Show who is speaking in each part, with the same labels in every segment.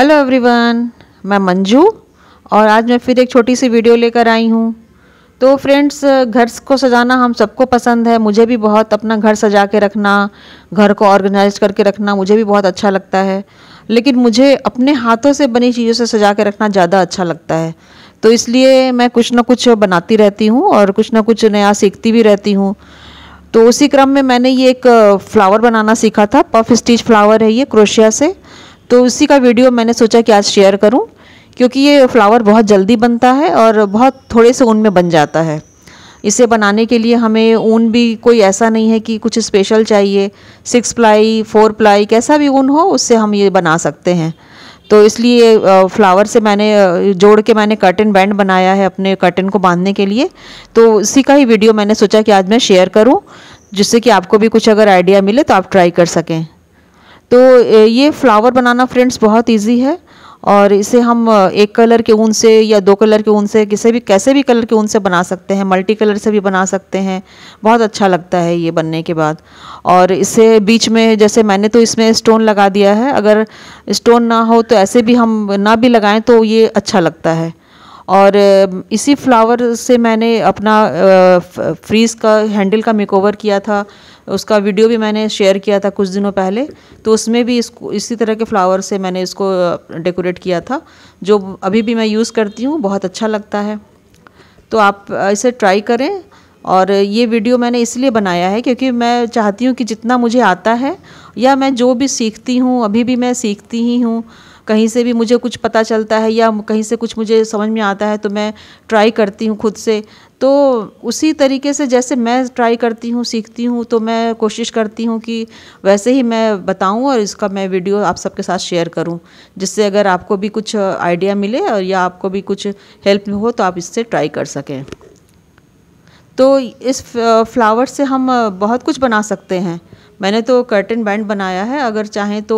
Speaker 1: hello everyone मैं मंजू और आज मैं फिर एक छोटी सी वीडियो लेकर आई हूँ तो फ्रेंड्स घर को सजाना हम सबको पसंद है मुझे भी बहुत अपना घर सजा के रखना घर को ऑर्गेनाइज करके रखना मुझे भी बहुत अच्छा लगता है लेकिन मुझे अपने हाथों से बनी चीज़ों से सजा के रखना ज़्यादा अच्छा लगता है तो इसलिए मैं कुछ ना कुछ बनाती रहती हूँ और कुछ ना कुछ नया सीखती भी रहती हूँ तो उसी क्रम में मैंने ये एक फ्लावर बनाना सीखा था पफ स्टिच फ्लावर है ये क्रोशिया से तो उसी का वीडियो मैंने सोचा कि आज शेयर करूँ क्योंकि ये फ्लावर बहुत जल्दी बनता है और बहुत थोड़े से ऊन में बन जाता है इसे बनाने के लिए हमें ऊन भी कोई ऐसा नहीं है कि कुछ स्पेशल चाहिए सिक्स प्लाई फोर प्लाई कैसा भी ऊन हो उससे हम ये बना सकते हैं तो इसलिए फ्लावर से मैंने जोड़ के मैंने कर्टन बैंड बनाया है अपने कर्टन को बांधने के लिए तो उसी का ही वीडियो मैंने सोचा कि आज मैं शेयर करूँ जिससे कि आपको भी कुछ अगर आइडिया मिले तो आप ट्राई कर सकें तो ये फ्लावर बनाना फ्रेंड्स बहुत इजी है और इसे हम एक कलर के ऊन से या दो कलर के ऊन से किसे भी कैसे भी कलर के ऊन से बना सकते हैं मल्टी कलर से भी बना सकते हैं बहुत अच्छा लगता है ये बनने के बाद और इसे बीच में जैसे मैंने तो इसमें स्टोन लगा दिया है अगर स्टोन ना हो तो ऐसे भी हम ना भी लगाएं तो ये अच्छा लगता है और इसी फ्लावर से मैंने अपना फ्रीज़ का हैंडल का मेकओवर किया था उसका वीडियो भी मैंने शेयर किया था कुछ दिनों पहले तो उसमें भी इसको इसी तरह के फ्लावर से मैंने इसको डेकोरेट किया था जो अभी भी मैं यूज़ करती हूँ बहुत अच्छा लगता है तो आप इसे ट्राई करें और ये वीडियो मैंने इसलिए बनाया है क्योंकि मैं चाहती हूँ कि जितना मुझे आता है या मैं जो भी सीखती हूँ अभी भी मैं सीखती ही हूँ कहीं से भी मुझे कुछ पता चलता है या कहीं से कुछ मुझे समझ में आता है तो मैं ट्राई करती हूँ खुद से तो उसी तरीके से जैसे मैं ट्राई करती हूँ सीखती हूँ तो मैं कोशिश करती हूँ कि वैसे ही मैं बताऊँ और इसका मैं वीडियो आप सबके साथ शेयर करूँ जिससे अगर आपको भी कुछ आइडिया मिले और या आपको भी कुछ हेल्प हो तो आप इससे ट्राई कर सकें तो इस फ्लावर से हम बहुत कुछ बना सकते हैं मैंने तो कर्टन बैंड बनाया है अगर चाहें तो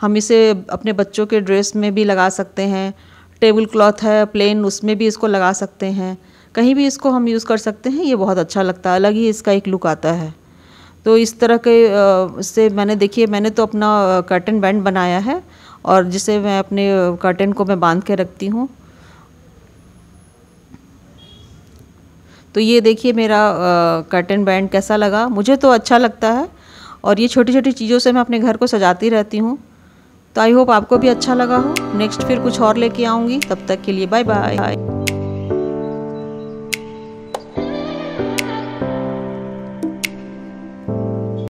Speaker 1: हम इसे अपने बच्चों के ड्रेस में भी लगा सकते हैं टेबल क्लॉथ है प्लेन उसमें भी इसको लगा सकते हैं कहीं भी इसको हम यूज़ कर सकते हैं ये बहुत अच्छा लगता है अलग ही इसका एक लुक आता है तो इस तरह के से मैंने देखिए मैंने तो अपना कर्टन बैंड बनाया है और जिसे मैं अपने कर्टन को मैं बांध के रखती हूँ तो ये देखिए मेरा कर्टन बैंड कैसा लगा मुझे तो अच्छा लगता है और ये छोटी छोटी चीज़ों से मैं अपने घर को सजाती रहती हूँ तो आई होप आपको भी अच्छा लगा हो नेक्स्ट फिर कुछ और लेके आऊँगी तब तक के लिए बाय बाय